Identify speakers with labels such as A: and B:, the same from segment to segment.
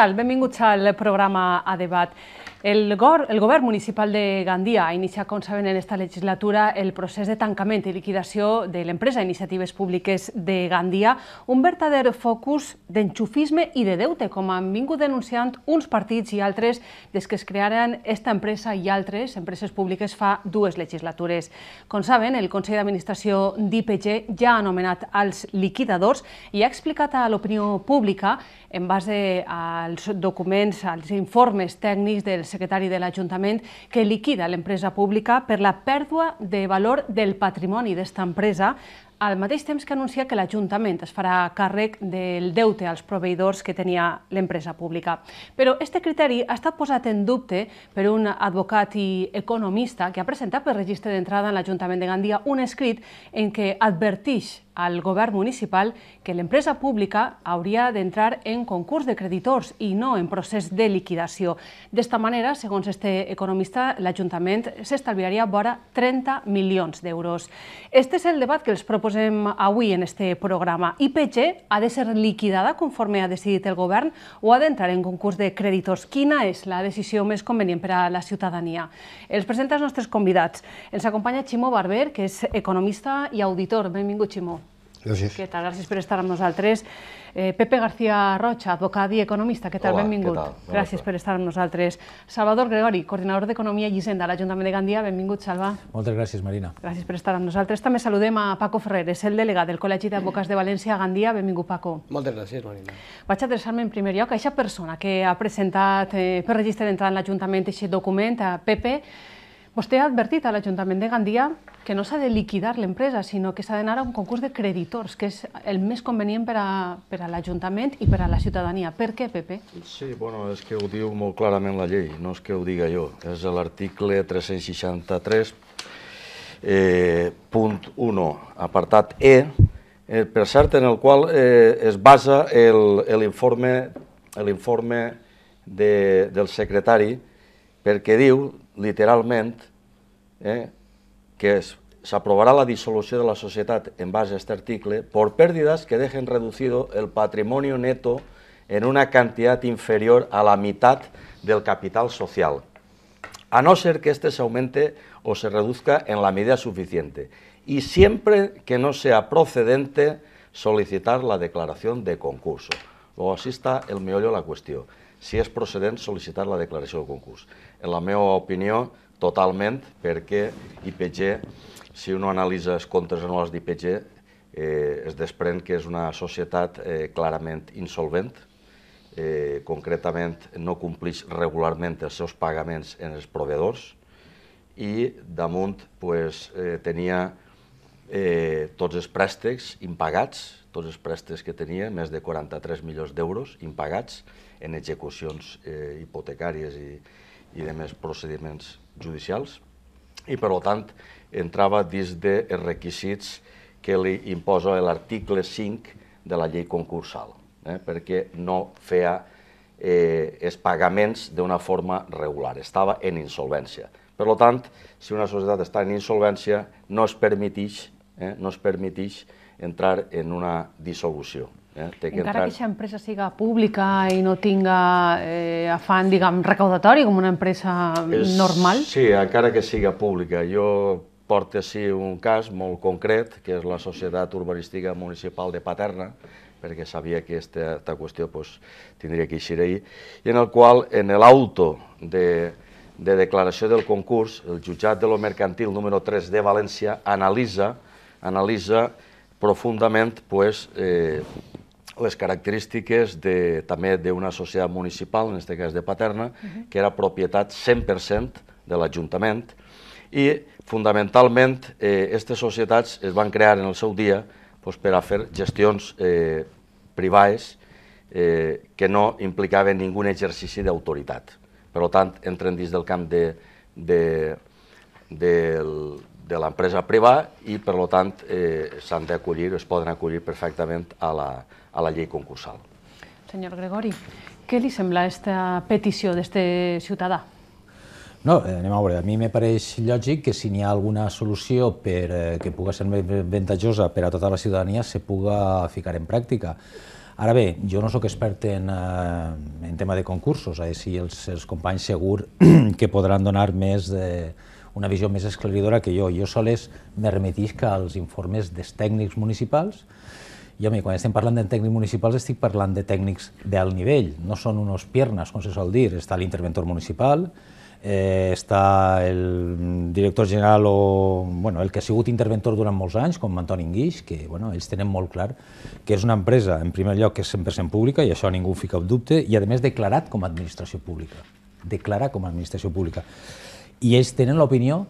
A: tal? Benvinguts al programa A Debat. El, GOR, el govern municipal de Gandia ha iniciat, com saben, en esta legislatura el procés de tancament i liquidació de l'empresa Iniciatives Públiques de Gandia, un verdader focus d'enxufisme i de deute, com han vingut denunciant uns partits i altres des que es crearen esta empresa i altres empreses públiques fa dues legislatures. Com saben, el Consell d'Administració d'IPG ja ha nomenat als liquidadors i ha explicat a l'opinió pública, en base als documents, als informes tècnics dels secretari de l'Ajuntament, que liquida l'empresa pública per la pèrdua de valor del patrimoni d'esta empresa, al mateix temps que anuncia que l'Ajuntament es farà càrrec del deute als proveïdors que tenia l'empresa pública. Però este criteri ha estat posat en dubte per un advocat i economista que ha presentat per registre d'entrada en l'Ajuntament de Gandia un escrit en què advertix al govern municipal que l'empresa pública hauria d'entrar en concurs de creditors i no en procés de liquidació. D'esta manera, segons este economista, l'Ajuntament s'estalviaria vora 30 milions d'euros. Este és el debat que els proposem avui en este programa. IPG ha de ser liquidada conforme ha decidit el govern o ha d'entrar en concurs de creditors? Quina és la decisió més convenient per a la ciutadania? Els presenta els nostres convidats. Ens acompanya Ximo Barber, que és economista i auditor. Benvingut, Ximo. Gràcies. Què tal? Gràcies per estar amb nosaltres. Eh, Pepe García Rocha, advocat i economista, què tal? Hola, benvingut. Què tal? Gràcies, per estar amb nosaltres. Salvador Gregori, coordinador d'Economia i Hisenda a l'Ajuntament de Gandia, benvingut, Salva.
B: Moltes gràcies, Marina.
A: Gràcies per estar amb nosaltres. També saludem a Paco Ferrer, és el delegat del Col·legi d'Advocats de València a Gandia. Benvingut, Paco.
C: Moltes gràcies, Marina.
A: Vaig adreçar-me en primer lloc a aquesta persona que ha presentat eh, per registre d'entrada en l'Ajuntament aquest document, a Pepe, Vostè ha advertit a l'Ajuntament de Gandia que no s'ha de liquidar l'empresa, sinó que s'ha d'anar a un concurs de creditors, que és el més convenient per a, per a l'Ajuntament i per a la ciutadania. Per què, Pepe?
D: Sí, bueno, és que ho diu molt clarament la llei, no és que ho diga jo. És l'article 363, eh, punt 1, apartat E, eh, per cert, en el qual eh, es basa l'informe de, del secretari perquè diu ...literalmente, eh, que se aprobará la disolución de la sociedad en base a este artículo... por pérdidas que dejen reducido el patrimonio neto en una cantidad inferior a la mitad del capital social, a no ser que este se aumente o se reduzca en la medida suficiente, y siempre que no sea procedente solicitar la declaración de concurso. Luego así está el meollo de la cuestión. si és procedent sol·licitar la declaració de concurs. En la meva opinió, totalment, perquè IPG, si uno analitza els comptes anuals d'IPG, eh, es desprèn que és una societat eh, clarament insolvent, eh, concretament no complix regularment els seus pagaments en els proveedors i damunt pues, eh, tenia eh, tots els préstecs impagats, tots els préstecs que tenia, més de 43 milions d'euros impagats, en execucions eh, hipotecàries i, i de més procediments judicials. I, per tant, entrava dins dels requisits que li imposa l'article 5 de la llei concursal, eh, perquè no feia eh, els pagaments d'una forma regular, estava en insolvència. Per tant, si una societat està en insolvència, no es permetix, eh, no es permetix entrar en una dissolució. Eh? que Encara entrar... que aquesta
A: empresa siga pública i no tinga eh, afant, diguem, recaudatori, com una empresa és... normal?
D: Sí, encara que siga pública. Jo porto així un cas molt concret, que és la Societat Urbanística Municipal de Paterna, perquè sabia que aquesta qüestió pues, tindria que eixir ahir, i en el qual en l'auto de, de declaració del concurs, el jutjat de lo mercantil número 3 de València analitza, analitza profundament pues, eh, les característiques de, també d'una societat municipal, en aquest cas de Paterna, uh mhm. -huh. que era propietat 100% de l'Ajuntament, i fundamentalment aquestes eh, societats es van crear en el seu dia doncs, per a fer gestions eh, privades eh, que no implicaven ningun exercici d'autoritat. Per tant, entren dins del camp de, de, del de l'empresa privada i, per tant, eh, s'han d'acollir, es poden acollir perfectament a la,
B: a la llei concursal.
A: Senyor Gregori, què li sembla aquesta petició d'aquest ciutadà?
B: No, eh, anem a veure, a mi me pareix lògic que si n'hi ha alguna solució per, eh, que pugui ser ventajosa per a tota la ciutadania, se pugui ficar en pràctica. Ara bé, jo no sóc expert en, eh, en tema de concursos, a eh, si els, els companys segur que podran donar més de, una visió més esclaridora que jo. Jo és me remetisc als informes dels tècnics municipals i, home, quan estem parlant de tècnics municipals estic parlant de tècnics d'alt nivell, no són unos piernas, com se sol dir, està l'interventor municipal, eh, està el director general o bueno, el que ha sigut interventor durant molts anys, com Antoni Guix, que bueno, ells tenen molt clar que és una empresa, en primer lloc, que és 100% pública, i això ningú fica en dubte, i a més declarat com a administració pública. Declarar com a administració pública. I ells tenen l'opinió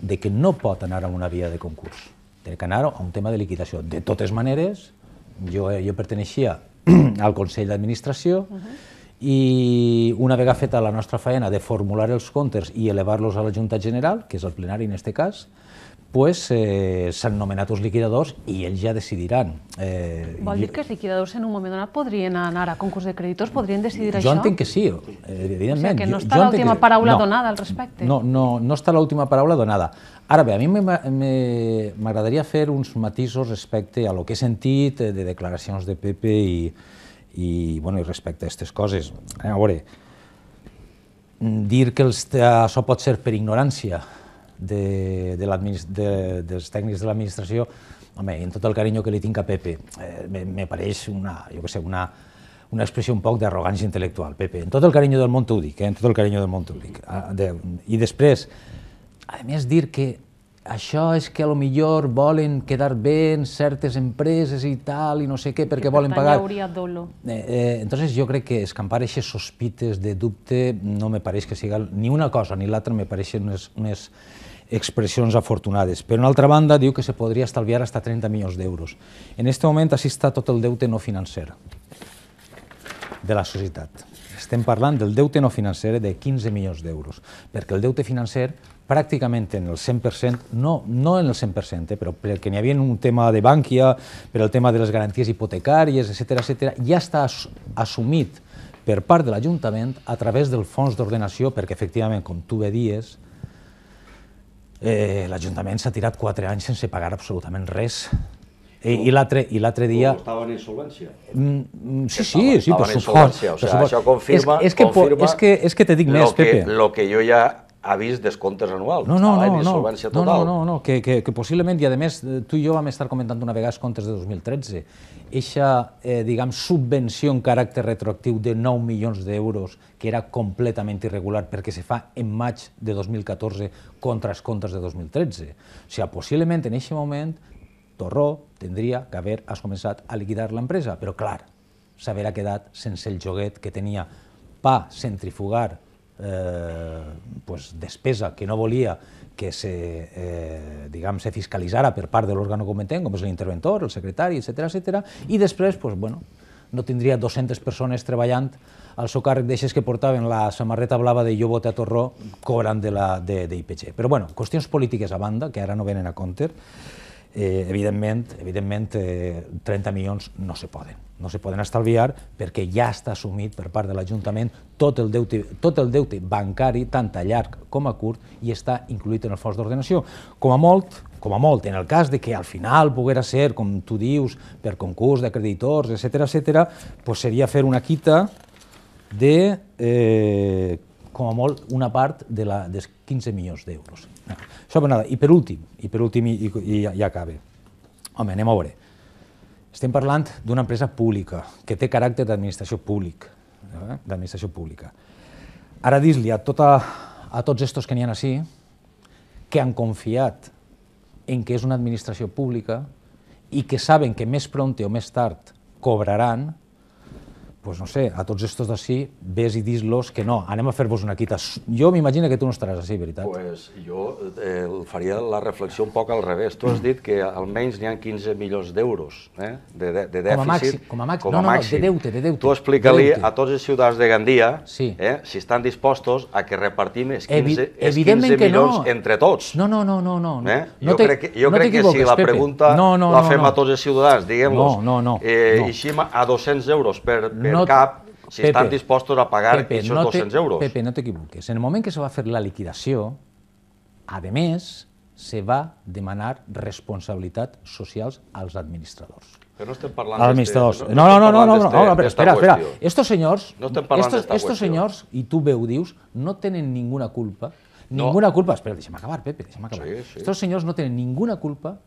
B: de que no pot anar a una via de concurs, té que anar a un tema de liquidació. De totes maneres, jo, eh, jo perteneixia al Consell d'Administració uh -huh. i una vegada feta la nostra feina de formular els comptes i elevar-los a la Junta General, que és el plenari en aquest cas, després eh, s'han nomenat els liquidadors i ells ja decidiran. Eh, Vol dir que
A: els liquidadors en un moment donat podrien anar a concurs de creditors, podrien decidir jo això? Jo entenc que
B: sí, eh, evidentment. O sigui, que no està l'última que... paraula no, donada
A: al respecte. No,
B: no, no està l'última paraula donada. Ara bé, a mi m'agradaria fer uns matisos respecte a lo que he sentit eh, de declaracions de Pepe i, i, bueno, i respecte a aquestes coses. A veure, mm, dir que els, això pot ser per ignorància, de, de, de dels tècnics de l'administració, home, i en tot el carinyo que li tinc a Pepe, eh, me, pareix una, jo que sé, una, una expressió un poc d'arrogància intel·lectual, Pepe. En tot el carinyo del món t'ho dic, eh? en tot el carinyo del món t'ho dic. Ah, de, I després, a més, dir que això és que a lo millor volen quedar bé en certes empreses i tal, i no sé què, perquè I per volen pagar... Hi
A: dolo. Eh,
B: eh, entonces jo crec que escampar aquestes sospites de dubte no me pareix que siga ni una cosa ni l'altra, me pareixen unes, unes, expressions afortunades. Per una altra banda, diu que se podria estalviar hasta 30 milions d'euros. En aquest moment, així està tot el deute no financer de la societat. Estem parlant del deute no financer de 15 milions d'euros, perquè el deute financer pràcticament en el 100%, no, no en el 100%, eh, però perquè n'hi havia un tema de bànquia, per el tema de les garanties hipotecàries, etc etc, ja està assumit per part de l'Ajuntament a través del fons d'ordenació, perquè efectivament, com tu bé dies, eh, l'Ajuntament s'ha tirat quatre anys sense pagar absolutament res. Eh, I, i l'altre dia... Però estava en insolvència. Mm, mm sí, sí, sí, per supost. O sigui, això confirma, és, és que, confirma és que, és que te dic més, que, Pepe.
D: Lo que jo ja ha vist descomptes anuals. No, no, no, no, no, no,
B: no, no que, que, que possiblement, i a més, eh, tu i jo vam estar comentant una vegada els comptes de 2013, eixa, eh, diguem, subvenció en caràcter retroactiu de 9 milions d'euros, que era completament irregular perquè se fa en maig de 2014 contra els comptes de 2013. O sigui, possiblement en aquest moment Torró tindria que haver has començat a liquidar l'empresa, però clar, s'haverà quedat sense el joguet que tenia pa centrifugar eh, pues, despesa que no volia que se, eh, diguem, se fiscalitzara per part de l'òrgan competent, com és l'interventor, el secretari, etc etc. i després, pues, bueno, no tindria 200 persones treballant al seu càrrec d'aixes que portaven la samarreta blava de jo vote a Torró cobrant d'IPG. Però bueno, qüestions polítiques a banda, que ara no venen a compte, eh, evidentment, evidentment eh, 30 milions no se poden no se poden estalviar perquè ja està assumit per part de l'Ajuntament tot, el deute, tot el deute bancari, tant a llarg com a curt, i està incluït en el fons d'ordenació. Com a molt, com a molt, en el cas de que al final poguera ser, com tu dius, per concurs de creditors, etc etc, pues seria fer una quita de eh, com a molt una part de la, dels 15 milions d'euros. Això per nada. I per últim, i per últim i, i, i ja, acaba. Home, anem a veure. Estem parlant d'una empresa pública, que té caràcter d'administració públic, eh? d'administració pública. Ara dis li a, tota, a tots estos que n'hi ha així, que han confiat en que és una administració pública i que saben que més pront o més tard cobraran, pues no sé, a tots estos d'ací, ves i dis-los que no, anem a fer-vos una quita. Jo m'imagino que tu no estaràs així, veritat? pues
D: jo eh, faria la reflexió un poc al revés. Tu has dit que almenys n'hi ha 15 milions d'euros eh, de, de, de dèficit. Com a màxim, com a màxim. Com a no, no, màxim. de
B: deute, de deute. Tu explica-li
D: a tots els ciutadans de Gandia sí. eh, si estan dispostos a que repartim els 15, Evi els 15 milions no. entre tots.
B: No, no, no, no. no. Eh? no jo crec que, jo no crec que si la pregunta no, no, la fem no, no. a
D: tots els ciutadans, diguem-los, no, no, no, eh, no. a 200 euros per, per no, cap si Pepe, estan dispostos a pagar Pepe, aquests no 200 te, euros. Pepe,
B: no t'equivoques. En el moment que se va fer la liquidació, a més, se va demanar responsabilitat socials als administradors. Però no estem parlant... dels administradors. No, no, no, no, no, no, no, però espera, espera. Estos senyors, no estem parlant estos, estos senyors, i tu bé ho dius, no tenen ninguna culpa, no. ninguna culpa, espera, deixa'm acabar, Pepe, deixa'm acabar. Sí, sí. Estos senyors no tenen ninguna culpa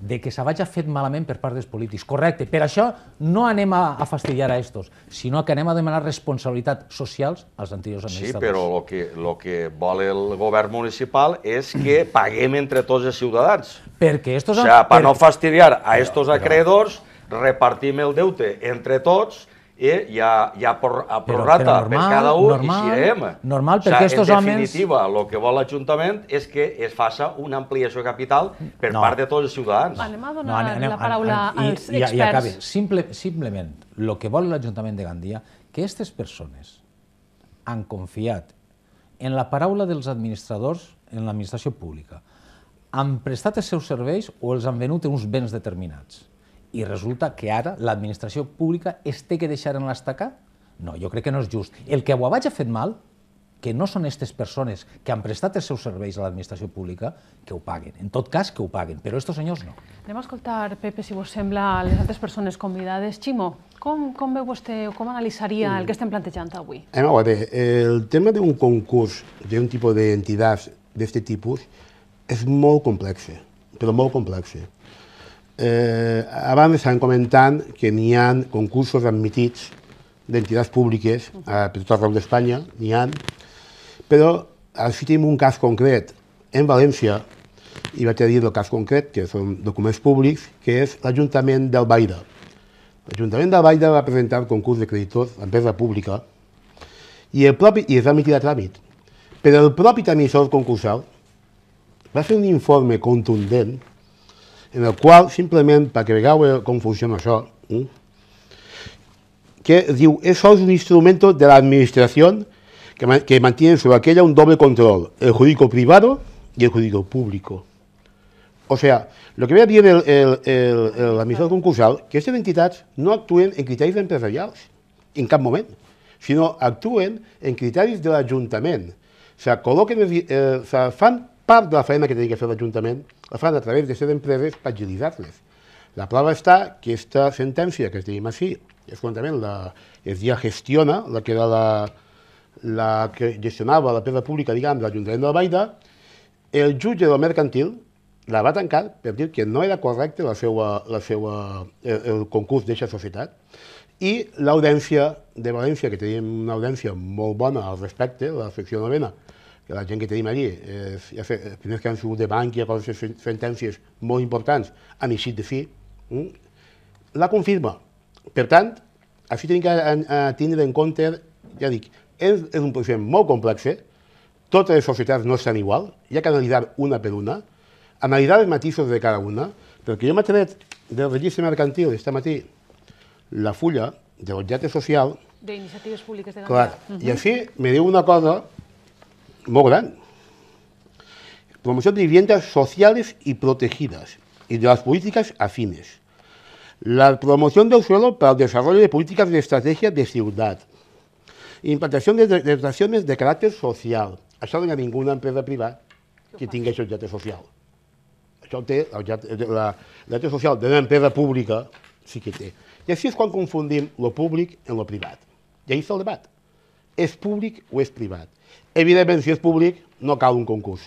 B: de que s'ha fet malament per part dels polítics. Correcte, per això no anem a, a fastidiar a estos, sinó que anem a demanar responsabilitats socials als anteriors administradors. Sí, però
D: el que, lo que vol el govern municipal és que paguem entre tots els ciutadans.
B: Perquè estos... O sigui, per... per no
D: fastidiar a estos acreedors, repartim el deute entre tots eh, ja, ja per, por, a prorrata per cada un normal, i girem.
B: Normal, perquè o sigui, homes... En
D: definitiva, el que vol l'Ajuntament és que es faci una ampliació capital per no. part de tots els ciutadans.
A: Anem a donar no, anem, anem, la paraula anem, anem, als i, experts. I, i acabi.
B: Simple, simplement, el que vol l'Ajuntament de Gandia, que aquestes persones han confiat en la paraula dels administradors en l'administració pública, han prestat els seus serveis o els han venut uns béns determinats i resulta que ara l'administració pública es té que deixar en l'estaca? No, jo crec que no és just. El que ho ha fet mal, que no són aquestes persones que han prestat els seus serveis a l'administració pública que ho paguen. En tot cas, que ho paguen, però estos senyors no.
A: Anem a escoltar, Pepe, si vos sembla, les altres persones convidades. Ximo, com, com veu vostè o com analitzaria el que estem plantejant avui?
E: Anem a veure, el tema d'un concurs d'un tipus d'entitats d'aquest tipus és molt complex, però molt complex. Eh, abans estàvem comentant que n'hi ha concursos admitits d'entitats públiques a eh, tot arreu d'Espanya, n'hi ha, però així tenim un cas concret en València, i vaig a dir el cas concret, que són documents públics, que és l'Ajuntament Baida. L'Ajuntament Baida va presentar el concurs de creditors a empresa pública i, el propi, i es va emitir a tràmit. Però el propi emissor concursal va fer un informe contundent en el qual, simplement, perquè vegeu com funciona això, mm, que diu, això és un instrument de l'administració que, mantiene sobre aquella un doble control, el jurídico privado y el jurídico público. O sea, lo que ve bien el, el, el, concursal, que aquestes entitats no actuen en criteris empresarials, en cap moment, sinó actuen en criteris de l'Ajuntament. O sea, col·loquen, o sea, fan part de la feina que té que fer l'Ajuntament la fan a través de ser empreses per agilitzar-les. La prova està que aquesta sentència que es digui així, és quan la, es ja gestiona, la que era la, la que gestionava la pedra pública, diguem, de l'Ajuntament de la Baida, el jutge del mercantil la va tancar per dir que no era correcte la seva, la seva, el, el concurs d'aquesta societat i l'audiència de València, que tenim una audiència molt bona al respecte, la secció novena, que la gent que tenim allí, eh, ja sé, els primers que han sigut de banc i ha coses sentències molt importants, han eixit de fi, mm? la confirma. Per tant, així hem de eh, eh, tindre en compte, ja dic, és, és un procés molt complex, eh? totes les societats no estan igual, hi ha que analitzar una per una, analitzar els matisos de cada una, perquè jo m'he tret del registre mercantil este matí la fulla de l'objecte social...
A: D'iniciatives públiques de Gandà. Clar, uh -huh. i així
E: me diu una cosa muy grande. Promoción de viviendas sociales y protegidas y de las políticas afines. La promoción del suelo para el desarrollo de políticas de estrategia de ciudad. Implantación de declaraciones de carácter social. Això no hi ha ninguna empresa privada que tingui això de social. Això té el jet, eh, la, la social d'una empresa pública, sí que té. I així és quan confundim lo públic amb lo privat. I ahí està el debat és públic o és privat. Evidentment, si és públic, no cal un concurs.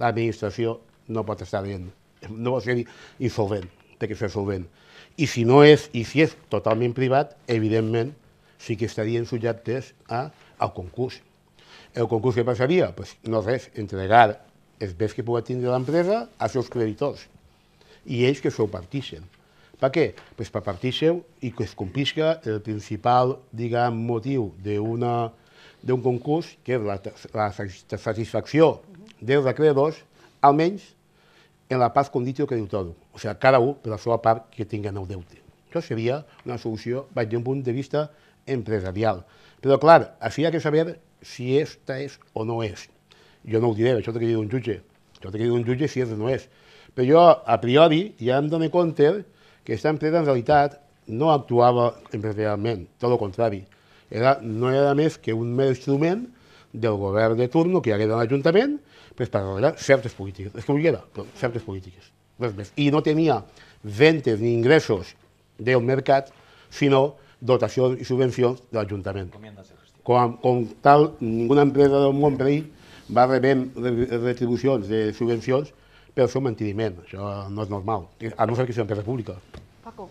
E: L'administració no pot estar dient, no pot ser insolvent, té que ser solvent. I si no és, i si és totalment privat, evidentment, sí que estarien subjectes a, al concurs. El concurs que passaria? Pues, no res, entregar els béns que pugui tindre l'empresa als seus creditors i ells que s'ho partixen. Per què? Pues per partixen i que es complisca el principal, diguem, motiu d'una d'un concurs, que és la, la satisfacció dels acreedors, almenys en la part condició que diu tot. O sigui, cada un per la seva part que tinga el deute. Això seria una solució, vaig d'un punt de vista empresarial. Però, clar, així hi ha que saber si esta és o no és. Jo no ho diré, això t'ha que dir un jutge. Això t'ha que dir un jutge si és o no és. Però jo, a priori, ja em dono compte que aquesta empresa en realitat no actuava empresarialment, tot el contrari era, no era més que un mer instrument del govern de turno que hi hagués a l'Ajuntament pues, per arreglar certes polítiques. És que ho era, però certes polítiques. Res més. I no tenia ventes ni ingressos del mercat, sinó dotacions i subvencions de l'Ajuntament. Com, com tal, ninguna empresa del món per ahir va rebent retribucions de subvencions per el seu manteniment. Això no és normal, a no ser que sigui empresa pública.
C: Paco.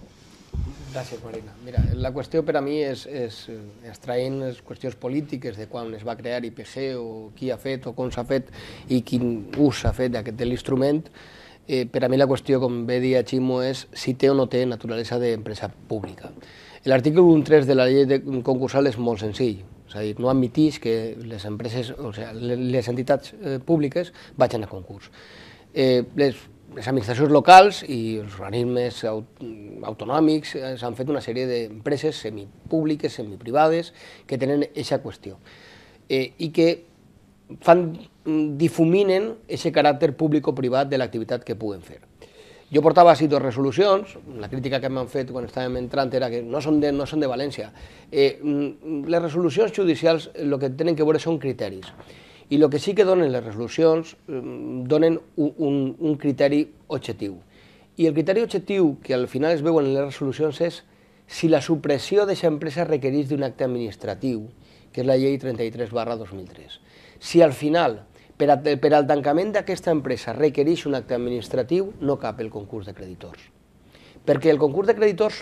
C: Gràcies, Marina. Mira, la qüestió per a mi és, és eh, extraint les qüestions polítiques de quan es va crear IPG o qui ha fet o com s'ha fet i quin ús s'ha fet d'aquest l'instrument. Eh, per a mi la qüestió, com bé dia Ximo, és si té o no té naturalesa d'empresa pública. L'article 1.3 de la llei de concursal és molt senzill, és a dir, no admitís que les empreses, o sigui, les entitats eh, públiques vagin a concurs. Eh, les les administracions locals i els organismes aut autonòmics eh, s'han fet una sèrie d'empreses semipúbliques, semiprivades, que tenen aquesta qüestió eh, i que fan, mm, difuminen aquest caràcter públic o privat de l'activitat que puguen fer. Jo portava així dues resolucions, la crítica que m'han fet quan estàvem entrant era que no són de, no són de València. Eh, mm, les resolucions judicials el que tenen que veure són criteris. I el que sí que donen les resolucions, mm, donen un, un, un criteri objectiu. I el criteri objectiu que al final es veuen en les resolucions és si la supressió d'aquesta empresa requereix d'un acte administratiu, que és la llei 33 barra 2003. Si al final, per, a, per al tancament d'aquesta empresa requereix un acte administratiu, no cap el concurs de creditors. Perquè el concurs de creditors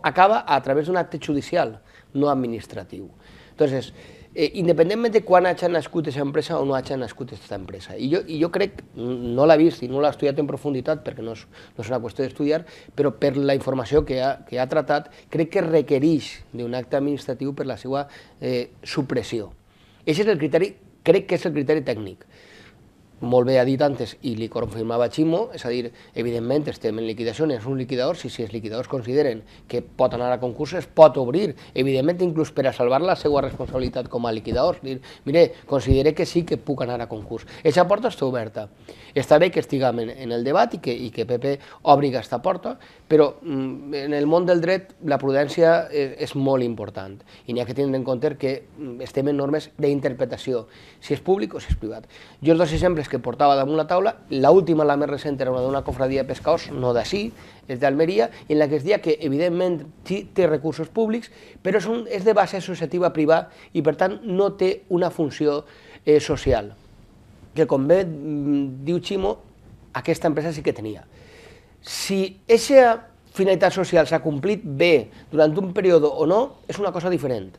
C: acaba a través d'un acte judicial, no administratiu. Entonces, eh, independentment de quan hagi nascut aquesta empresa o no hagi nascut aquesta empresa. I jo, i jo crec, no l'ha vist i no l'ha estudiat en profunditat perquè no és, no és una qüestió d'estudiar, però per la informació que ha, que ha tratat, crec que requereix d'un acte administratiu per la seva eh, supressió. Aquest és el criteri, crec que és el criteri tècnic molt bé ha dit antes i li confirmava Ximo, és a dir, evidentment estem en liquidació, és un liquidador, si, si els liquidadors consideren que pot anar a concurs, es pot obrir, evidentment inclús per a salvar la seva responsabilitat com a a dir, mire, considere que sí que puc anar a concurs. Aquesta porta està oberta. Està bé que estiguem en, en el debat i que, i que PP obri aquesta porta, però mm, en el món del dret la prudència és, e, és molt important i n'hi ha que tenir en compte que mm, estem en normes d'interpretació, si és públic o si és privat. Jo els dos exemples pescadors que portava damunt la taula, l'última, última, la més recent, era una d'una cofradia de pescadors, no d'ací, és d'Almeria, en la que es deia que, evidentment, sí, té recursos públics, però és, un, és de base associativa privada i, per tant, no té una funció eh, social, que, com bé mm, diu Ximo, aquesta empresa sí que tenia. Si aquesta finalitat social s'ha complit bé durant un període o no, és una cosa diferent.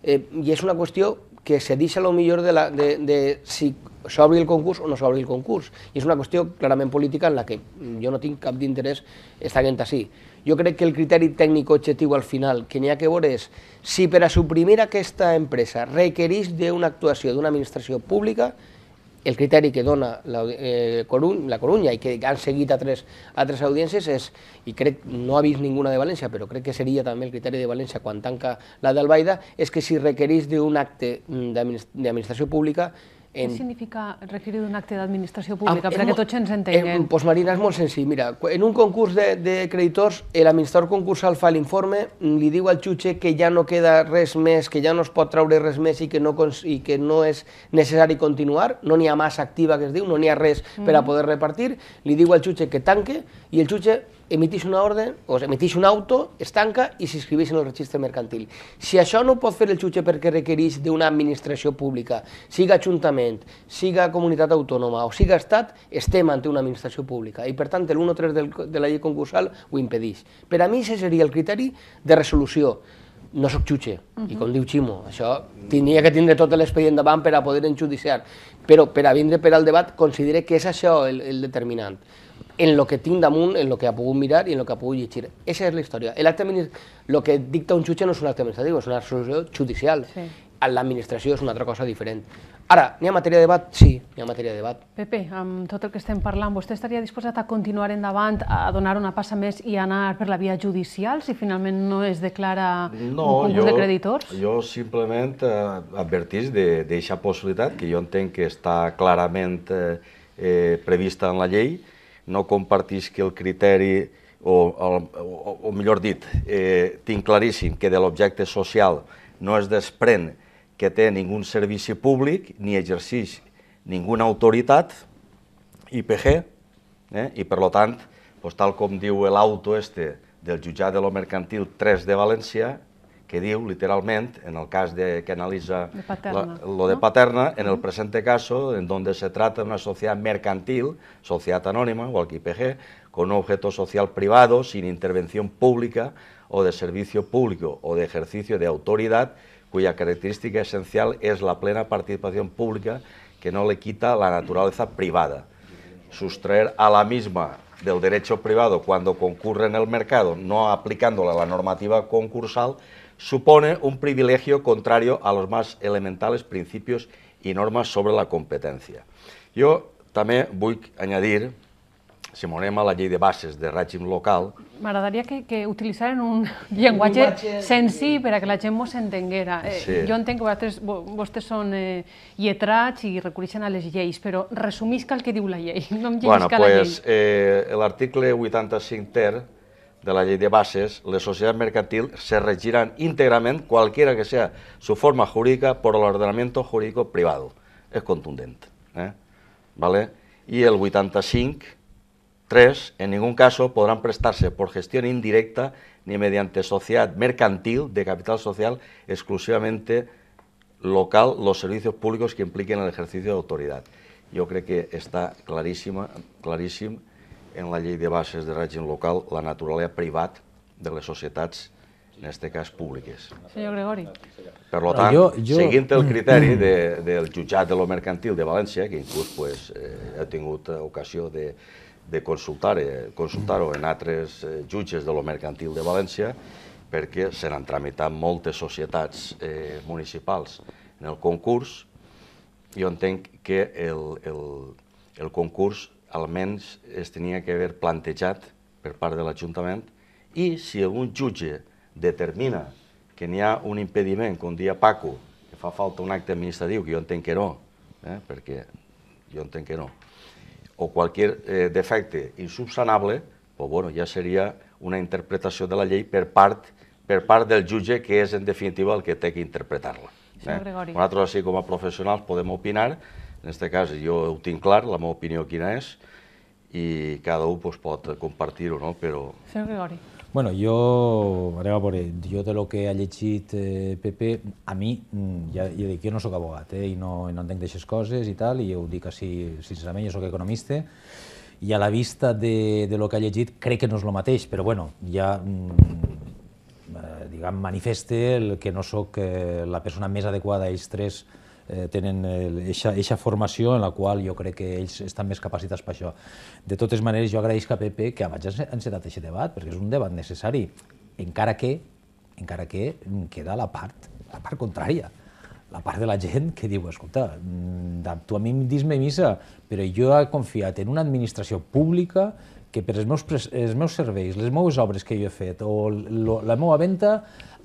C: Eh, I és una qüestió que se deixa lo millor de, la, de, de si s'obri el concurs o no s'obri el concurs. I és una qüestió clarament política en la que jo no tinc cap d'interès estar gent així. Jo crec que el criteri tècnic objectiu al final que n'hi ha que veure és si per a suprimir aquesta empresa requereix d'una actuació d'una administració pública, el criteri que dona la, eh, Corun, la Corunya i que han seguit a tres, a tres audiències és, i crec, no ha vist ninguna de València, però crec que seria també el criteri de València quan tanca la d'Albaida, és que si requereix d'un acte mm, d'administració pública en... Què
A: significa requerir d'un acte d'administració pública? Perquè tots
C: ens entenguem. En, Marina, és molt senzill. Mira, en un concurs de, de creditors, l'administrador concursal fa l'informe, mm, li diu al jutge que ja no queda res més, que ja no es pot treure res més i que no, i que no és necessari continuar, no n'hi ha massa activa que es diu, no n'hi ha res mm. per a mm. poder repartir, li diu al jutge que tanque i el jutge emitís una ordre, o emitís un auto, es tanca i s'inscriveix en el registre mercantil. Si això no ho pot fer el jutge perquè requereix d'una administració pública, siga Ajuntament, siga comunitat autònoma o siga Estat, estem ante una administració pública i per tant el l'1.3 de la llei concursal ho impedeix. Per a mi això seria el criteri de resolució no sóc jutge, uh -huh. i com diu Ximo, això tindria que tindre tot l'expedient davant per a poder enjudiciar, però per a vindre per al debat considero que és això el, el determinant en lo que tinc damunt, en lo que ha pogut mirar i en lo que ha pogut llegir. Eixa és la història. El acte el que dicta un jutge no és un acte administratiu, és una resolució judicial. Sí. L'administració és una altra cosa diferent. Ara, n'hi ha matèria de debat? Sí, n'hi ha matèria de debat.
A: Pepe, amb tot el que estem parlant, vostè estaria disposat a continuar endavant, a donar una passa més i anar per la via judicial si finalment no es declara no, un concurs jo, de creditors?
D: Jo simplement eh, advertís d'aquesta possibilitat, que jo entenc que està clarament eh, eh prevista en la llei, no compartís que el criteri, o, el, o, o millor dit, eh, tinc claríssim que de l'objecte social no es desprèn que té ningun servici públic ni exercix ninguna autoritat, IPG, eh? i per tant, doncs, tal com diu l'auto este del jutjat de lo mercantil 3 de València, que diu literalmente, en el caso de, que analiza lo de Paterna, en el presente caso, en donde se trata de una sociedad mercantil, sociedad anónima o IPG, con un objeto social privado, sin intervención pública o de servicio público o de ejercicio de autoridad, cuya característica esencial es la plena participación pública que no le quita la naturaleza privada. Sustraer a la misma del derecho privado cuando concurre en el mercado, no aplicándola la normativa concursal, supone un privilegio contrario a los más elementales principios y normas sobre la competencia. Jo també vull añadir, si anem a la llei de bases de règim local...
A: M'agradaria que, que utilitzaren un llenguatge, senzill per a que la gent mos entenguera. Eh, sí. jo entenc que vosaltres, vostès són eh, lletrats i reconeixen a les lleis, però resumisca el que diu la llei, no em bueno, pues, la llei.
D: Eh, L'article 85 ter de la ley de bases, las sociedades mercantiles se regirán íntegramente, cualquiera que sea su forma jurídica, por el ordenamiento jurídico privado. Es contundente. Eh, ¿Vale? Y el 85.3. 3, en ningún caso podrán prestarse por gestión indirecta ni mediante sociedad mercantil de capital social exclusivamente local los servicios públicos que impliquen el ejercicio de autoridad. Yo creo que está clarísima. en la llei de bases de règim local la naturalitat privat de les societats, en aquest cas públiques. Senyor Gregori. Per tant, jo, jo... seguint el criteri mm. de, del jutjat de lo mercantil de València, que inclús pues, eh, he tingut ocasió de, de eh, consultar-ho eh, consultar en altres eh, jutges de lo mercantil de València, perquè se n'han tramitat moltes societats eh, municipals en el concurs, jo entenc que el, el, el concurs almenys es tenia que haver plantejat per part de l'Ajuntament i si algun jutge determina que n'hi ha un impediment, com dia Paco, que fa falta un acte administratiu, que jo entenc que no, eh, perquè jo entenc que no, o qualsevol eh, defecte insubsanable, pues, bueno, ja seria una interpretació de la llei per part, per part del jutge, que és en definitiva el que té que interpretar-la. Eh? Nosaltres, així com a professionals, podem opinar, en aquest cas jo ho tinc clar, la meva opinió quina és, i cada un pues, doncs, pot compartir-ho, no? però...
A: Senyor Gregori.
B: Bueno, jo, anem a veure, jo de lo que ha llegit eh, Pepe, a mi, mm, ja, ja dic, jo no sóc abogat, eh, i no, no entenc d'aixes coses i tal, i ho dic així, sincerament, jo sóc economista, i a la vista de, de lo que ha llegit crec que no és el mateix, però bueno, ja mm, eh, diguem, manifeste el que no sóc eh, la persona més adequada a ells tres eh, tenen aquesta eh, formació en la qual jo crec que ells estan més capacitats per això. De totes maneres, jo agraeixo a Pepe que abans ha encetat aquest debat, perquè és un debat necessari, encara que encara que queda la part, la part contrària la part de la gent que diu, escolta, mm, tu a mi em dis me missa, però jo he confiat en una administració pública que per els meus, els meus serveis, les meves obres que jo he fet o la meva venda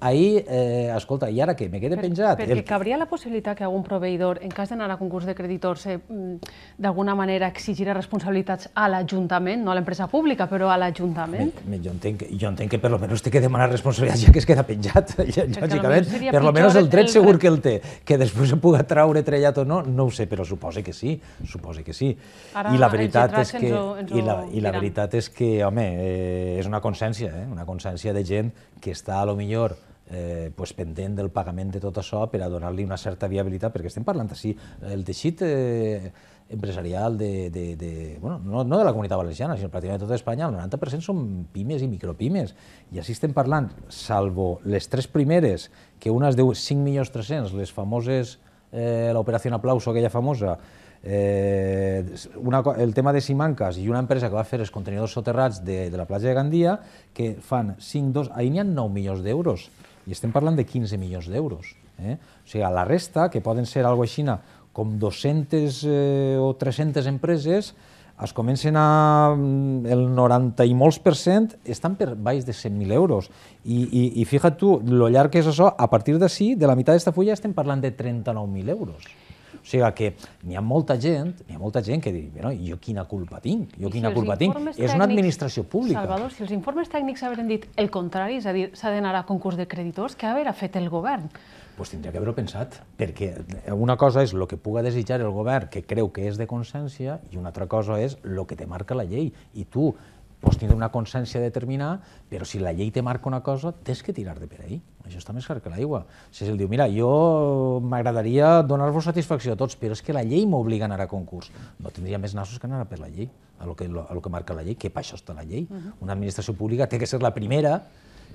B: ahir, eh, escolta, i ara què? Me quede per, penjat. Perquè el...
A: cabria la possibilitat que algun proveïdor, en cas d'anar a concurs de creditors, eh, mm, d'alguna manera exigirà responsabilitats a l'Ajuntament, no a l'empresa pública, però a l'Ajuntament?
B: Jo, entenc, jo entenc que per lo menos té que demanar responsabilitats ja que es queda penjat, lògicament. Per lo menos el tret el... segur que el té. Que després em puga traure trellat o no, no ho sé, però suposa que sí, suposa que sí. Ara, I la veritat és que... ho, ho i la, i la veritat és que, home, eh, és una consciència, eh? una consciència de gent que està, a lo millor, eh, pues, pendent del pagament de tot això per a donar-li una certa viabilitat, perquè estem parlant així, el teixit eh, empresarial de, de, de bueno, no, no de la comunitat valenciana, sinó pràcticament de tota Espanya, el 90% són pimes i micropimes, i així estem parlant, salvo les tres primeres, que unes de 5 milions 300, les famoses, eh, l'operació Aplauso, aquella famosa, eh, una, el tema de Simancas i una empresa que va fer els contenidors soterrats de, de la platja de Gandia, que fan 5, 2, ahir n'hi ha 9 milions d'euros i estem parlant de 15 milions d'euros. Eh? O sigui, la resta, que poden ser alguna cosa així com 200 eh, o 300 empreses, es comencen a... Mm, el 90 i molts per cent estan per baix de 100.000 euros. I, i, i fixa't tu, lo llarg que és això, a partir d'ací, de la meitat d'esta fulla estem parlant de 39.000 euros. O sigui que n'hi ha molta gent, n'hi ha molta gent que diu, bueno, jo quina culpa tinc, jo quina si culpa tinc, tècnics, és una administració pública. Salvador,
A: si els informes tècnics hagueren dit el contrari, és a dir, s'ha d'anar a concurs de creditors, què haurà fet el govern?
B: pues tindria que haver-ho pensat, perquè una cosa és el que puga desitjar el govern, que creu que és de consciència, i una altra cosa és el que te marca la llei. I tu, pots tenir una consciència determinada, però si la llei te marca una cosa, tens que tirar de per ahir. Això està més clar que l'aigua. Si se'l diu, mira, jo m'agradaria donar-vos satisfacció a tots, però és que la llei m'obliga a anar a concurs. No tindria més nassos que anar per la llei, a lo que, a lo que marca la llei, que per això està la llei. Mhm. Una administració pública té que ser la primera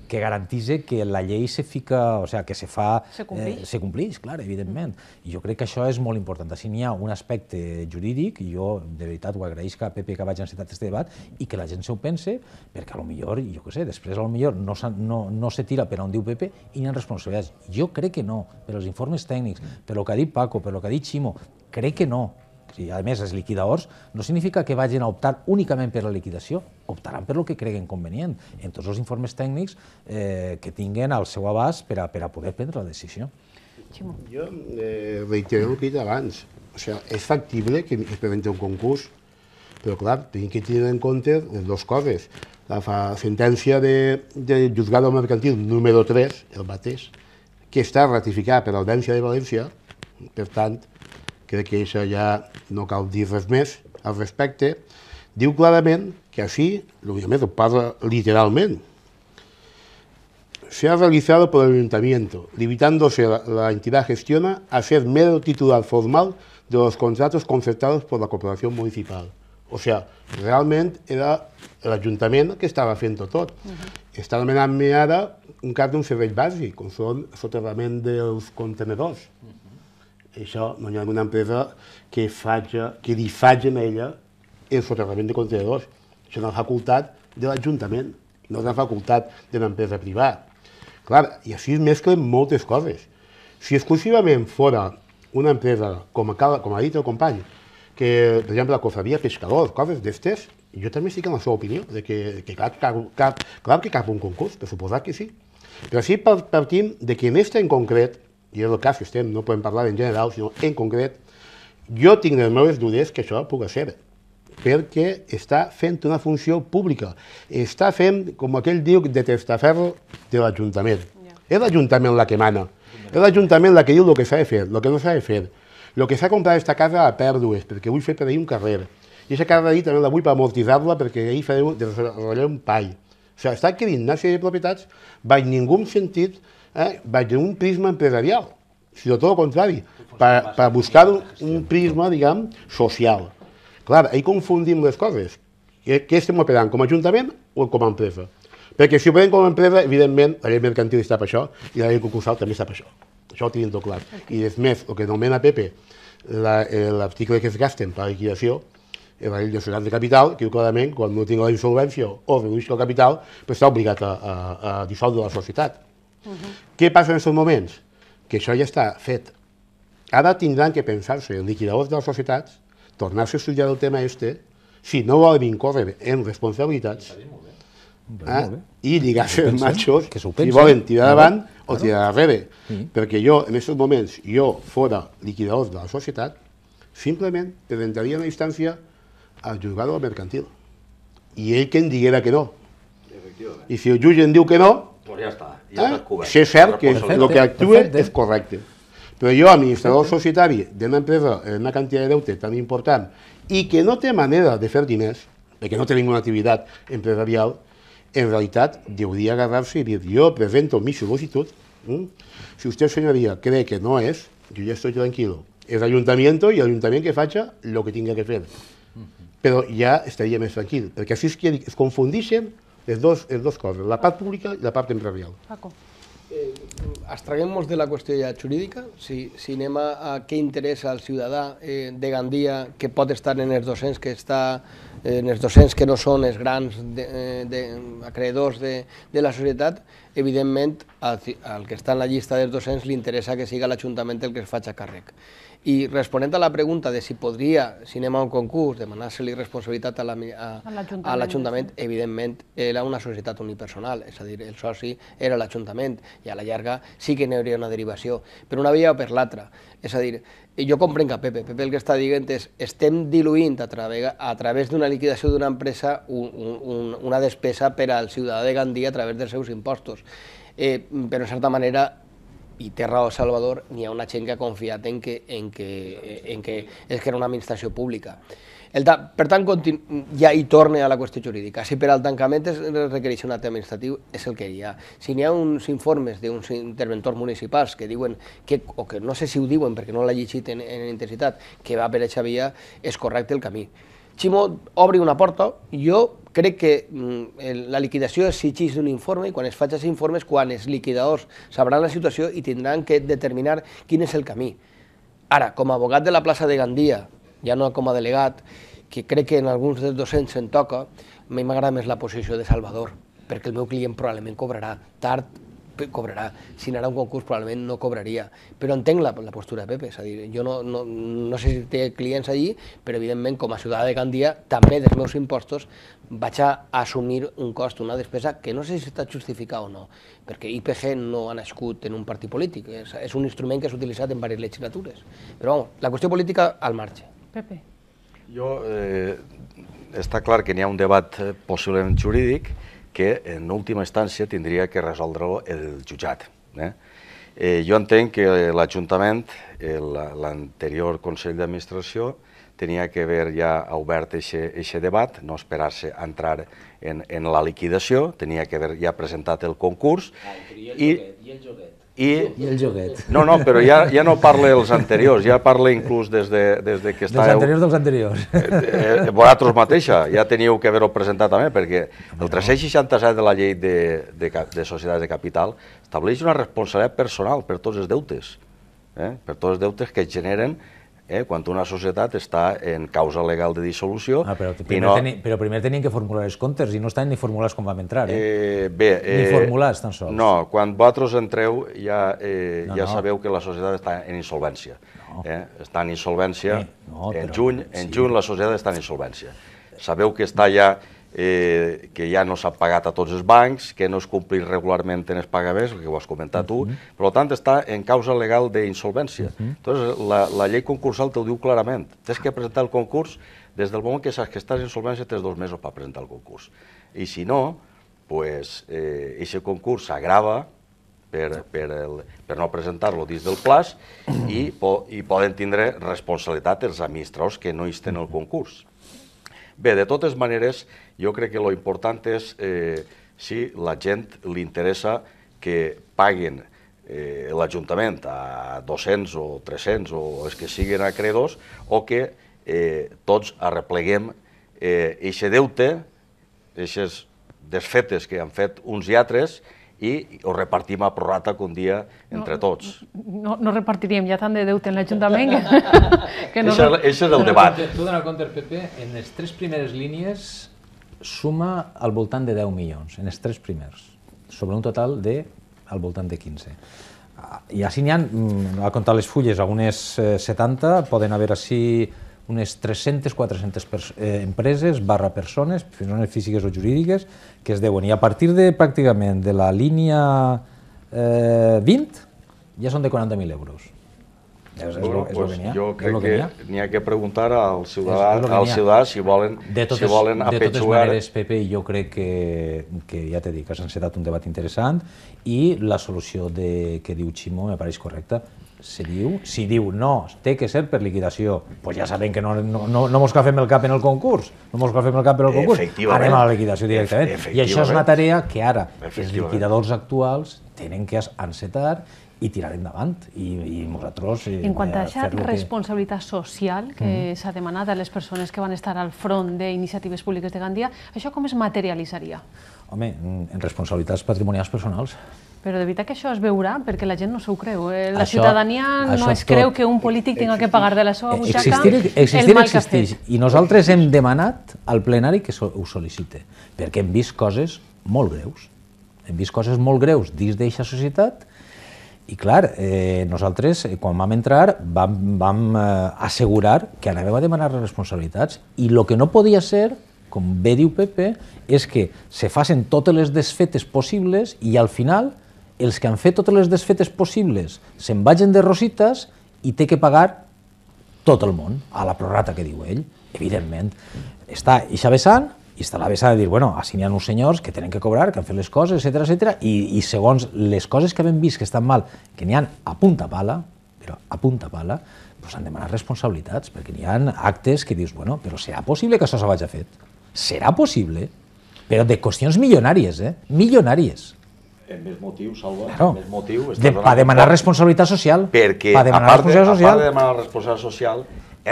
B: que garantitza que la llei se fica, o sigui, sea, que se fa... Se complix. Eh, se complix, clar, evidentment. I jo crec que això és molt important. Així n'hi ha un aspecte jurídic, i jo de veritat ho agraeixo a Pepe que vaig encetar aquest debat, i que la gent se ho pense, perquè a lo millor, jo què sé, després a lo millor no, no, no se tira per on diu Pepe i n'hi ha responsabilitats. Jo crec que no, per els informes tècnics, per el que ha dit Paco, per el que ha dit Ximo, crec que no, si a més es liquida ors, no significa que vagin a optar únicament per la liquidació, optaran per el que creguen convenient, en tots els informes tècnics eh, que tinguen al seu abast per a, per a poder prendre la decisió.
E: Ximo. Jo eh, reitero el que he dit abans, o sigui, és factible que es preventi un concurs, però clar, hem que tenir en compte les dues coses. La sentència de, de juzgado mercantil número 3, el mateix, que està ratificada per l'Audiència de València, per tant, crec que això ja no cal dir res més al respecte, diu clarament que així, lo que més ho parla literalment, se ha realizado por el Ayuntamiento, limitándose la, la entidad gestiona a ser mero titular formal de los contratos concertados por la Corporación Municipal. O sea, realment era l'Ajuntament que estava fent tot. Uh -huh. Està demanant-me ara un cap d'un servei bàsic, com són soterrament dels contenedors. Uh -huh això, no hi ha una empresa que, faig, que li faig a ella el soterrament de contenedors. Això és una facultat de l'Ajuntament, no és una facultat de l'empresa privada. Clar, i així es mesclen moltes coses. Si exclusivament fora una empresa, com, cal, com ha dit el company, que, per exemple, la cofraria pescadors, coses d'estes, jo també estic en la seva opinió, de que, que clar, cap, cap, clar que cap un concurs, per suposar que sí. Però sí partim de que en este en concret i és el cas que estem, no podem parlar en general, sinó en concret, jo tinc les meves dudes que això pugui ser, perquè està fent una funció pública, està fent, com aquell diu, de testaferro de l'Ajuntament. Yeah. És l'Ajuntament la que mana, és l'Ajuntament la que diu el que s'ha de fer, el que no s'ha de fer, el que s'ha comprat aquesta casa a pèrdues, perquè vull fer per ahir un carrer, i aquesta casa d'ahir també la vull per amortitzar-la perquè ahir faré un, desarrollaré un pai. O sigui, està adquirint una sèrie de propietats, va en ningú sentit eh, desde un prisma empresarial, sino tot el contrari, per, per buscar un, un, prisma, diguem, social. Clar, ahí confundim les coses. Què, què estem operant, com a ajuntament o com a empresa? Perquè si operem com a empresa, evidentment, la llei mercantil està per això i la llei concursal també està per això. Això ho tenim tot clar. I és més, el que anomena Pepe, eh, l'article la, que es gasten per la liquidació, en la llei de societat de capital, que diu clarament, quan no tinc la insolvència o reduïsc el capital, pues està obligat a, a, a dissoldre la societat. Què passa en aquests moments? Que això ja està fet. Ara tindran que pensar-se, en liquidadors de les societats, tornar-se a estudiar el tema este, si no volen incórrer en responsabilitats, eh? i lligar-se els matxos, si volen tirar davant o tirar darrere. Mm. Perquè jo, en aquests moments, jo fora liquidador de la societat, simplement presentaria una instància al jugador mercantil. I ell que em diguera que no. I si el jutge em diu que no,
D: ja està, ja eh? estàs cobert. Si és cert que és, el que actua perfecte.
E: és correcte. Però jo, administrador perfecte. societari d'una empresa en una quantitat de deute tan important i que no té manera de fer diners, perquè no té ninguna activitat empresarial, en realitat hauria agarrar-se i dir jo presento mi sol·licitud, hm? si usted, señoría, cree que no es, yo ya estoy tranquilo. és ayuntamiento y el ayuntamiento que facha lo que tenga que hacer. Però ja estaria més tranquil, perquè així es, que es confundixen les dos, les dos coses, la part pública i la part empresarial.
A: Paco.
C: Eh, Abstraguem-nos de la qüestió ja jurídica, si, si anem a, a què interessa al ciutadà eh, de Gandia que pot estar en els 200 que està eh, en els docents que no són els grans de, eh, de, acreedors de, de la societat, evidentment al, al que està en la llista dels docents li interessa que siga l'Ajuntament el que es faci a càrrec. I responent a la pregunta de si podria, si anem a un concurs, demanar-se-li responsabilitat a l'Ajuntament, la, evidentment era una societat unipersonal, és a dir, el soci era l'Ajuntament, i a la llarga sí que n'hi hauria una derivació, per una via o per l'altra. És a dir, jo comprenc a Pepe, Pepe el que està dient és estem diluint a, través, a través d'una liquidació d'una empresa un, un, una despesa per al ciutadà de Gandia a través dels seus impostos. Eh, però en certa manera i té raó Salvador, n'hi ha una gent que ha confiat en que, en que, en que és que era una administració pública. El, per tant, ja hi torna a la qüestió jurídica. Si per al tancament es requereix un acte administratiu, és el que hi ha. Si n'hi ha uns informes d'uns interventors municipals que diuen, que, o que no sé si ho diuen perquè no l'ha llegit en, en intensitat, que va per aquesta via, és correcte el camí. Ximo obri una porta, jo crec que mm, la liquidació exigeix d'un informe i quan es faig aquest informe és quan els liquidadors sabran la situació i tindran que determinar quin és el camí. Ara, com a abogat de la plaça de Gandia, ja no com a delegat, que crec que en alguns dels docents se'n toca, a mi m'agrada més la posició de Salvador, perquè el meu client probablement cobrarà tard cobrarà. Si anarà a un concurs probablement no cobraria. Però entenc la, la postura de Pepe, és a dir, jo no, no, no sé si té clients allí, però evidentment com a ciutadà de Gandia també dels meus impostos vaig a assumir un cost, una despesa que no sé si està justificada o no, perquè IPG no ha nascut en un partit polític, és, és un instrument que s'ha utilitzat en diverses legislatures. Però vamos, la qüestió política al marge.
A: Pepe.
D: Jo, eh, està clar que n'hi ha un debat eh, possiblement jurídic, que en última instància tindria que resoldre el jutjat. Eh? Eh, jo entenc que l'Ajuntament, eh, l'anterior Consell d'Administració, tenia que haver ja obert aquest debat, no esperar-se a entrar en, en la liquidació, tenia que haver ja presentat el concurs. Ah, i, el joguet, i el joguet. I, I el joguet. No, no, però ja, ja no parla els anteriors, ja parla inclús des de, des de que estàveu... Dels
B: anteriors dels anteriors. Eh,
D: eh, vosaltres mateixa, ja teníeu que haver-ho presentat també, perquè el 367 de la llei de, de, de societats de capital estableix una responsabilitat personal per tots els deutes, eh? per tots els deutes que generen Eh? Quan una societat està en causa legal de dissolució... Ah, però, primer no... teni...
B: però primer tenien que formular els comptes i no estan ni formulats com vam entrar, eh? eh bé, eh, ni formulats, tan sols.
D: No, quan vosaltres entreu ja, eh, no, ja no. sabeu que la societat està en insolvència. No. Eh? Està en insolvència eh, no, però... en juny, en sí. juny la societat està en insolvència. Sabeu que està ja eh, que ja no s'ha pagat a tots els bancs, que no es complís regularment en els pagaments, que ho has comentat tu, uh mhm. -huh. per tant està en causa legal d'insolvència. Uh mhm. -huh. la, la llei concursal te ho diu clarament. Tens que presentar el concurs, des del moment que saps que estàs insolvència tens dos mesos per presentar el concurs. I si no, pues, eh, aquest concurs s'agrava per, per, el, per no presentar-lo dins del plaç i, po, i poden tindre responsabilitat els administradors que no hi estén el concurs. Bé, de totes maneres, jo crec que lo important és eh, si la gent li interessa que paguen eh, l'Ajuntament a 200 o 300 o els que siguin acredos o que eh, tots arrepleguem eh, eixe deute, eixes desfetes que han fet uns i altres, i ho repartim a prorata que un dia
B: entre no, tots.
A: No, no repartiríem, ja tant de deute en l'Ajuntament que, no... Això,
B: és el debat. tu dona compte, Pepe, en les tres primeres línies suma al voltant de 10 milions, en els tres primers, sobre un total de al voltant de 15. Ah, I així n'hi ha, ha mm, comptar les fulles, algunes 70, eh, poden haver així unes 300-400 eh, empreses, barra persones, persones físiques o jurídiques, que es deuen. I a partir de pràcticament de la línia eh, 20 ja són de 40.000 euros.
D: És, bueno, és, pues, jo crec que n'hi ha. ha que preguntar al ciutadà, al ciutadà si volen, de totes, si volen apetxugar... De totes maneres,
B: Pepe, jo crec que, que ja t'he dit que s'ha encetat un debat interessant i la solució de, que diu Ximó me pareix correcta. Si diu, si diu no, té que ser per liquidació, pues ja sabem que no, no, no, no mos cafem el cap en el concurs, no mos cafem el cap en el concurs, anem a la liquidació directament. I això és una tarea que ara els liquidadors actuals tenen que encetar i tirar endavant. I, i nosaltres... I, eh, en quant a aquesta
A: responsabilitat social que mm. s'ha demanat a les persones que van estar al front d'iniciatives públiques de Gandia, això com es materialitzaria?
B: Home, en responsabilitats patrimonials personals.
A: Però de veritat que això es veurà? Perquè la gent no s'ho creu. Eh? La això, ciutadania no es tot... creu que un polític tingui que pagar de la seva butxaca existir, existir, el mal existeix. que ha
B: fet. I nosaltres hem demanat al plenari que ho sol·licite, perquè hem vist coses molt greus. Hem vist coses molt greus dins d'aquesta societat i clar, eh, nosaltres, eh, quan vam entrar, vam, vam eh, assegurar que anàvem a demanar responsabilitats i el que no podia ser com bé diu Pepe, és que se facin totes les desfetes possibles i al final els que han fet totes les desfetes possibles se'n vagin de rositas i té que pagar tot el món, a la prorata que diu ell, evidentment. Està ixa vessant i està la vessant de dir, bueno, així n'hi ha uns senyors que tenen que cobrar, que han fet les coses, etc etc i, i segons les coses que hem vist que estan mal, que n'hi han a punta pala, però a punta pala, doncs han demanat responsabilitats, perquè n'hi han actes que dius, bueno, però serà possible que això s'ho vagi fet? Serà possible? Però de qüestions milionàries, eh? Milionàries
D: amb més motiu, Salva, claro. amb més motiu... De, va demanar
B: responsabilitat social. Perquè, va demanar a part, de, social. a part de
D: demanar responsabilitat social,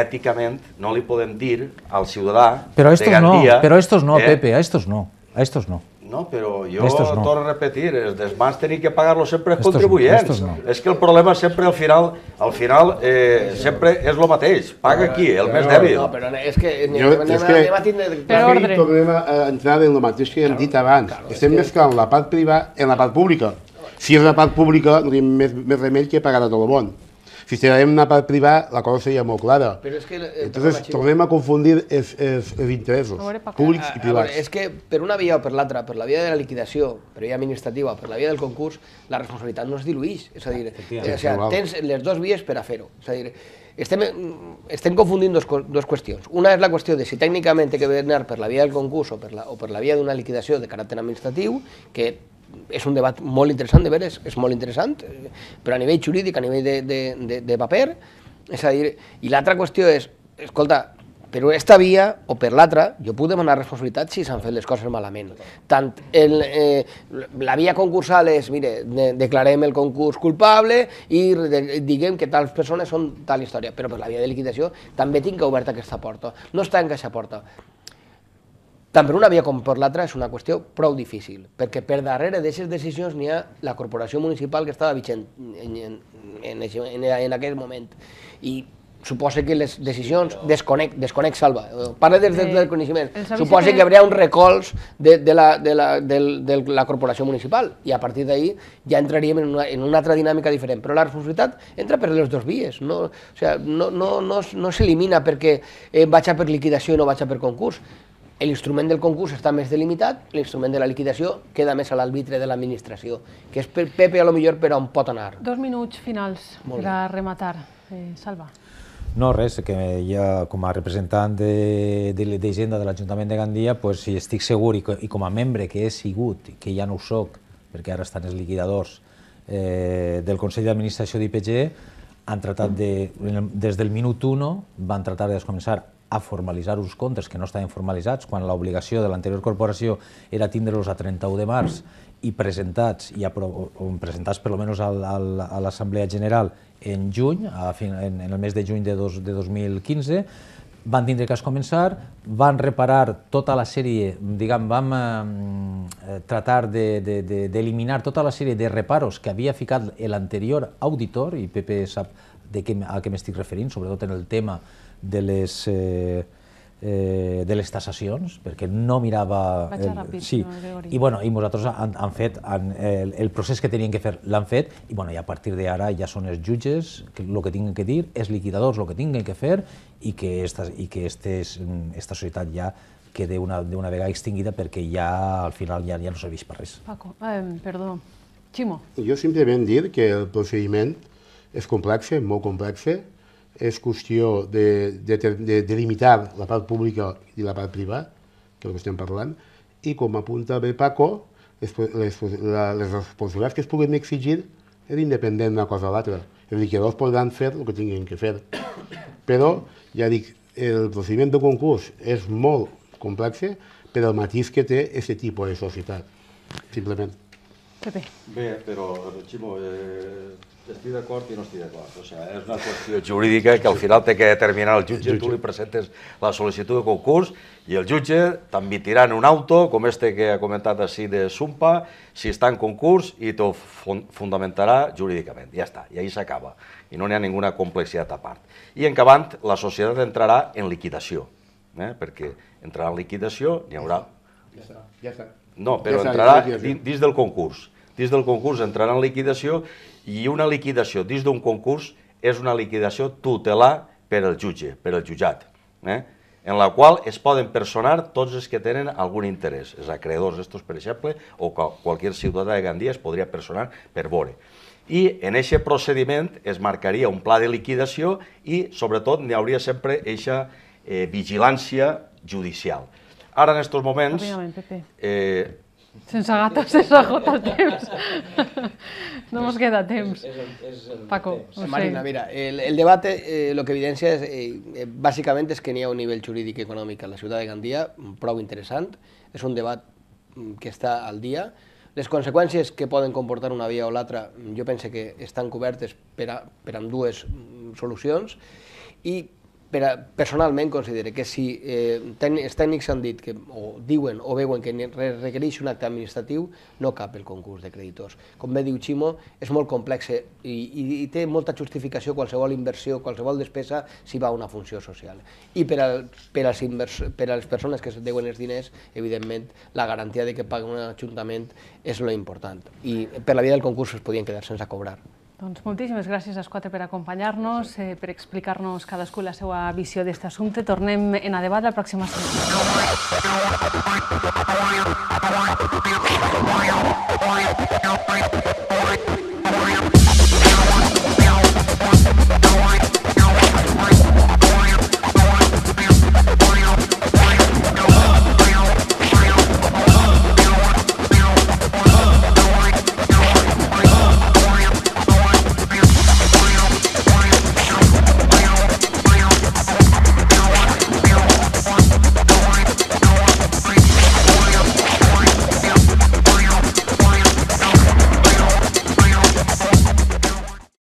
D: èticament no li podem dir al ciutadà però estos de Gandia... No, però estos no, eh?
B: Pepe, a estos no, a estos no.
D: No, però jo no. torno a repetir, els desmans tenir que pagar lo sempre els contribuents. No. És que el problema sempre al final, al final eh, sempre és el mateix, paga
E: qui, el més dèbil. No, però és que anem, jo, anem, és que, anem a tindre... Per ordre. Tornem a entrar en el mateix que hem dit abans. Claro, Estem que... mesclant la part privada en la part pública. Si és la part pública, no tenim més, més remei que pagar a tot el món. Bon. Si estiguéssim una part privat, la cosa seria molt clara. Però és que... Eh, Entonces, tornem a confundir els, els, els interessos públics ah, i privats. és
C: que per una via o per l'altra, per la via de la liquidació, per via administrativa, per la via del concurs, la responsabilitat no es dilueix. És a dir, ah, eh, o sea, tens les dues vies per a fer-ho. És a dir, estem, estem confundint dos, dos qüestions. Una és la qüestió de si tècnicament té que anar per la via del concurs o per la, o per la via d'una liquidació de caràcter administratiu, que és un debat molt interessant, de veres, és molt interessant, però a nivell jurídic, a nivell de, de, de, de paper, és a dir, i l'altra qüestió és, escolta, per aquesta via o per l'altra, jo puc demanar responsabilitat si s'han fet les coses malament. Tant el, eh, la via concursal és, mire, de, declarem el concurs culpable i de, diguem que tals persones són tal història, però per la via de liquidació també tinc oberta aquesta porta, no es tanca aquesta porta. Tant per una via com per l'altra és una qüestió prou difícil, perquè per darrere d'aquestes decisions n'hi ha la corporació municipal que estava vigent en, en, en, en, en aquell moment. I suposa que les decisions desconec, desconec salva, eh, parla des del, del eh, coneixement, suposa que hi hauria un recolz de, de, la, de, la, de, de la corporació municipal i a partir d'ahir ja entraríem en una, en una altra dinàmica diferent, però la responsabilitat entra per les dos vies, no, o sea, no, no, no, no s'elimina perquè eh, vaig a per liquidació i no vaig a per concurs, l'instrument del concurs està més delimitat, l'instrument de la liquidació queda més a l'àrbitre de l'administració, que és per Pepe a lo millor per on pot
B: anar.
A: Dos minuts finals per a rematar. Eh, Salva.
B: No, res, que ja com a representant d'Hisenda de, de, de l'Ajuntament de Gandia, pues, si estic segur i, i com a membre que he sigut, que ja no ho soc, perquè ara estan els liquidadors eh, del Consell d'Administració d'IPG, han tratat de, des del minut 1, van tratar de començar a formalitzar uns comptes que no estaven formalitzats, quan l'obligació de l'anterior corporació era tindre-los a 31 de març i presentats, i apro presentats per almenys al, a l'Assemblea General en juny, a fin, en, en el mes de juny de, dos, de 2015, van tindre que començar, van reparar tota la sèrie, diguem, vam eh, eh tratar d'eliminar de, de, de, tota la sèrie de reparos que havia ficat l'anterior auditor, i Pepe sap de què, a què m'estic referint, sobretot en el tema de les... Eh, eh, de les tassacions, perquè no mirava... Vaig ràpid, sí. No, I, bueno, I nosaltres han, han fet han, el, el procés que tenien que fer, l'han fet, i, bueno, i a partir d'ara ja són els jutges, que el que tinguen que dir, els liquidadors el que tinguen que fer, i que esta, i que estes, esta societat ja quede una, una vegada extinguida perquè ja
E: al final ja, ja no serveix per res.
A: Paco, eh, perdó. Ximo.
E: Jo simplement dir que el procediment és complexe, molt complexe, és qüestió de, de, de, de limitar la part pública i la part privada, que és el que estem parlant, i com apunta bé Paco, les, les, la, les responsabilitats que es puguin exigir és independent d'una cosa o l'altra. És a dir, que dos podran fer el que tinguin que fer. Però, ja dic, el procediment de concurs és molt complex per al matís que té aquest tipus de societat, simplement
D: que bé. Bé, però, eh, Ximo, eh, estic d'acord i no estic d'acord. O sigui, és una qüestió jurídica que al final té que determinar el jutge. jutge. Tu li presentes la sol·licitud de concurs i el jutge t'envitirà en un auto, com este que ha comentat així de Sumpa, si està en concurs i t'ho fundamentarà jurídicament. Ja està, i ahí s'acaba. I no n'hi ha ninguna complexitat a part. I encabant, la societat entrarà en liquidació, eh? perquè entrarà en liquidació, n'hi haurà...
E: Ja està, ja està.
D: No, però entrarà dins del concurs dins del concurs entrarà en liquidació i una liquidació dins d'un concurs és una liquidació tutelar per al jutge, per al jutjat, eh? en la qual es poden personar tots els que tenen algun interès, els acreedors, estos, per exemple, o qualsevol ciutadà de Gandia es podria personar per vore. I en aquest procediment es marcaria un pla de liquidació i, sobretot, n'hi hauria sempre eixa eh, vigilància judicial. Ara, en aquests moments,
C: eh,
A: sense gates sense gota el temps. No nos queda temps. Paco. Marina, mira,
C: el, el debate eh, lo que evidencia es, eh, eh bàsicament és que n'hi ha un nivell jurídic i econòmic a la ciutat de Gandia prou interessant. És un debat mm, que està al dia. Les conseqüències que poden comportar una via o l'altra jo penso que estan cobertes per, a, per amb dues mm, solucions i per a, personalment considero que si eh, tècnic, els tècnics han dit que, o diuen o veuen que requereix un acte administratiu, no cap el concurs de creditors. Com bé diu Ximo, és molt complex eh, i, i, i té molta justificació qualsevol inversió, qualsevol despesa, si va a una funció social. I per, al, per, als invers, per a les persones que es deuen els diners, evidentment, la garantia de que paga un ajuntament és lo important. I per la via del concurs es podien quedar sense cobrar.
A: Doncs moltíssimes gràcies als quatre per acompanyar-nos, eh, per explicar-nos cadascú la seva visió d'aquest assumpte. Tornem en a debat la pròxima setmana.